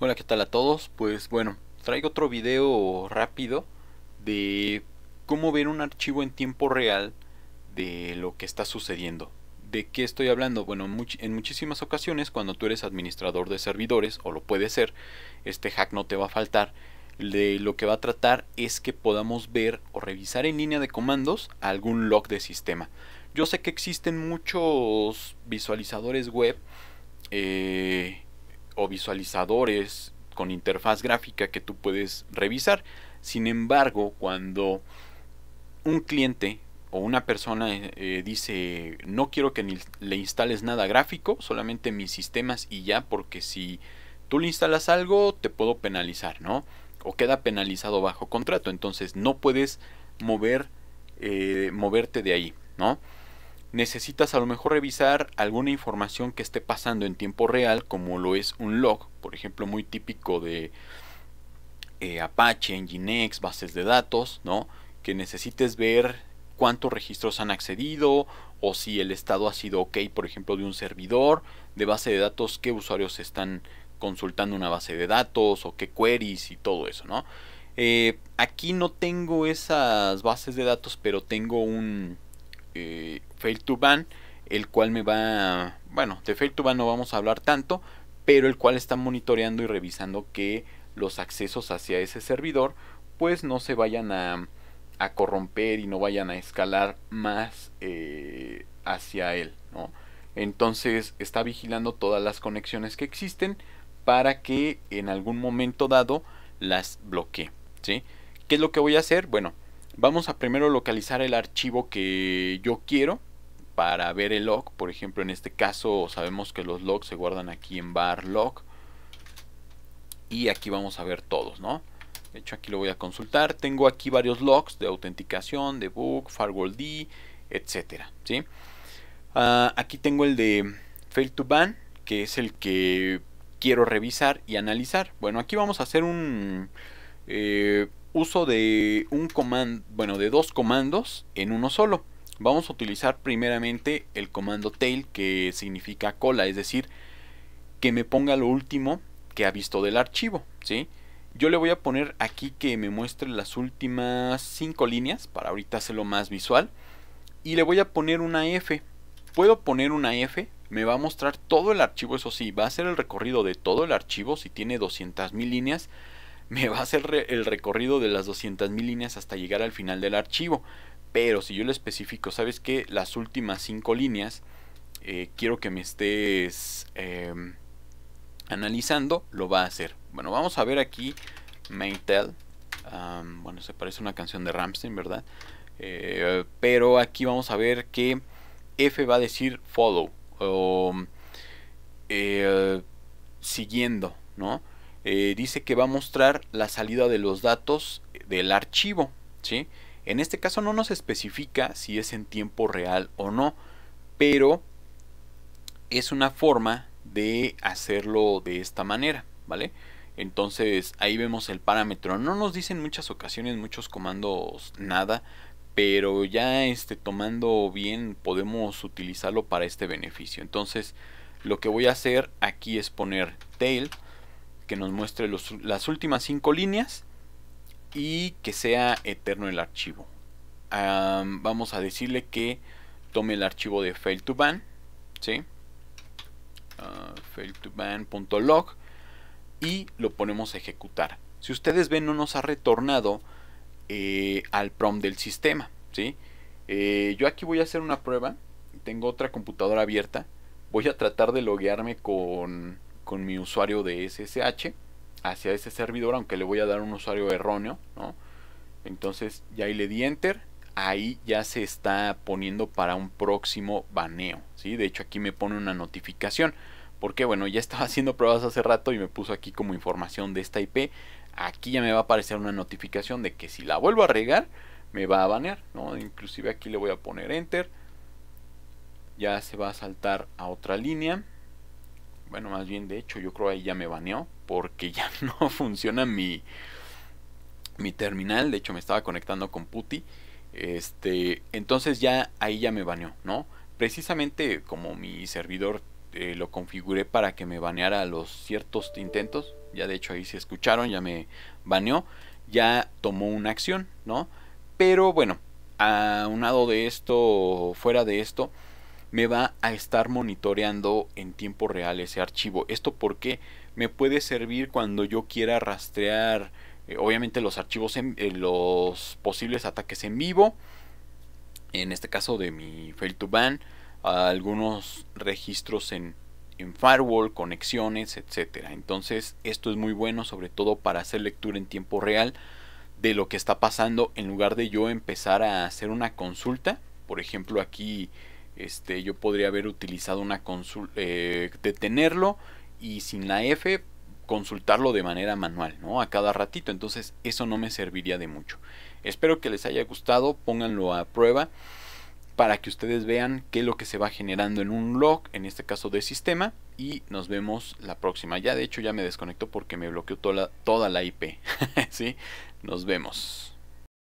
Hola, ¿qué tal a todos? Pues bueno, traigo otro video rápido de cómo ver un archivo en tiempo real de lo que está sucediendo. ¿De qué estoy hablando? Bueno, en muchísimas ocasiones cuando tú eres administrador de servidores, o lo puede ser, este hack no te va a faltar. De lo que va a tratar es que podamos ver o revisar en línea de comandos algún log de sistema. Yo sé que existen muchos visualizadores web eh, o visualizadores con interfaz gráfica que tú puedes revisar. Sin embargo, cuando un cliente o una persona eh, dice no quiero que le instales nada gráfico, solamente mis sistemas y ya, porque si tú le instalas algo te puedo penalizar, ¿no? O queda penalizado bajo contrato, entonces no puedes mover, eh, moverte de ahí, ¿no? necesitas a lo mejor revisar alguna información que esté pasando en tiempo real, como lo es un log, por ejemplo, muy típico de eh, Apache, Nginx, bases de datos, ¿no? Que necesites ver cuántos registros han accedido o si el estado ha sido ok, por ejemplo, de un servidor, de base de datos, qué usuarios están consultando una base de datos o qué queries y todo eso, ¿no? Eh, aquí no tengo esas bases de datos, pero tengo un, eh, Fail to Ban, el cual me va, bueno, de Fail to Ban no vamos a hablar tanto, pero el cual está monitoreando y revisando que los accesos hacia ese servidor pues no se vayan a, a corromper y no vayan a escalar más eh, hacia él, Entonces está vigilando todas las conexiones que existen para que en algún momento dado las bloquee, ¿sí? ¿Qué es lo que voy a hacer? Bueno, Vamos a primero localizar el archivo que yo quiero para ver el log. Por ejemplo, en este caso sabemos que los logs se guardan aquí en bar log. Y aquí vamos a ver todos, ¿no? De hecho, aquí lo voy a consultar. Tengo aquí varios logs de autenticación, de book, firewall D, etcétera, ¿sí? Ah, aquí tengo el de fail to ban, que es el que quiero revisar y analizar. Bueno, aquí vamos a hacer un... Eh, uso de un comando, bueno, de dos comandos en uno solo. Vamos a utilizar primeramente el comando tail que significa cola, es decir, que me ponga lo último que ha visto del archivo, ¿sí? Yo le voy a poner aquí que me muestre las últimas cinco líneas para ahorita hacerlo más visual y le voy a poner una F. Puedo poner una F, me va a mostrar todo el archivo, eso sí, va a ser el recorrido de todo el archivo si tiene 200.000 líneas me va a hacer el recorrido de las 200.000 líneas hasta llegar al final del archivo. Pero si yo lo especifico, ¿sabes qué? Las últimas 5 líneas eh, quiero que me estés em, analizando, lo va a hacer. Bueno, vamos a ver aquí Maintel. bueno, se parece a una canción de Ramstein, ¿verdad? Eh, pero aquí vamos a ver que F va a decir follow o eh, siguiendo, ¿no? Eh, dice que va a mostrar la salida de los datos del archivo. ¿sí? En este caso no nos especifica si es en tiempo real o no, pero es una forma de hacerlo de esta manera, ¿vale? Entonces ahí vemos el parámetro. No nos dicen muchas ocasiones, muchos comandos, nada, pero ya este, tomando bien podemos utilizarlo para este beneficio. Entonces lo que voy a hacer aquí es poner tail que nos muestre las últimas cinco líneas y que sea eterno el archivo. vamos a decirle que tome el archivo de fail 2 ban, ¿sí? Ah, fail 2 ban.log y lo ponemos a ejecutar. Si ustedes ven, no nos ha retornado eh, al prompt del sistema, ¿sí? Eh, yo aquí voy a hacer una prueba. Tengo otra computadora abierta. Voy a tratar de loguearme con con mi usuario de SSH hacia ese servidor, aunque le voy a dar un usuario erróneo, Entonces ya ahí le di enter, ahí ya se está poniendo para un próximo baneo, ¿sí? De hecho aquí me pone una notificación, porque bueno, ya estaba haciendo pruebas hace rato y me puso aquí como información de esta IP, aquí ya me va a aparecer una notificación de que si la vuelvo a regar, me va a banear, ¿no? Inclusive aquí le voy a poner enter, ya se va a saltar a otra línea, bueno, más bien de hecho, yo creo ahí ya me baneó porque ya no funciona mi mi terminal, de hecho me estaba conectando con PuTTY Este, entonces ya ahí ya me baneó, ¿no? Precisamente como mi servidor eh, lo configuré para que me baneara los ciertos intentos, ya de hecho ahí se escucharon, ya me baneó, ya tomó una acción, ¿no? Pero bueno, aunado de esto, fuera de esto, me va a estar monitoreando en tiempo real ese archivo. ¿Esto porque Me puede servir cuando yo quiera rastrear eh, obviamente los archivos, en, eh, los posibles ataques en vivo, en este caso de mi fail to ban, algunos registros en, en firewall, conexiones, etcétera. Entonces, esto es muy bueno, sobre todo para hacer lectura en tiempo real de lo que está pasando en lugar de yo empezar a hacer una consulta. Por ejemplo, aquí este, yo podría haber utilizado una consulta, eh, detenerlo y sin la F consultarlo de manera manual, ¿no? A cada ratito, entonces eso no me serviría de mucho. Espero que les haya gustado, pónganlo a prueba para que ustedes vean qué es lo que se va generando en un log, en este caso de sistema, y nos vemos la próxima. Ya de hecho ya me desconecto porque me bloqueó toda, toda la IP, ¿sí? Nos vemos.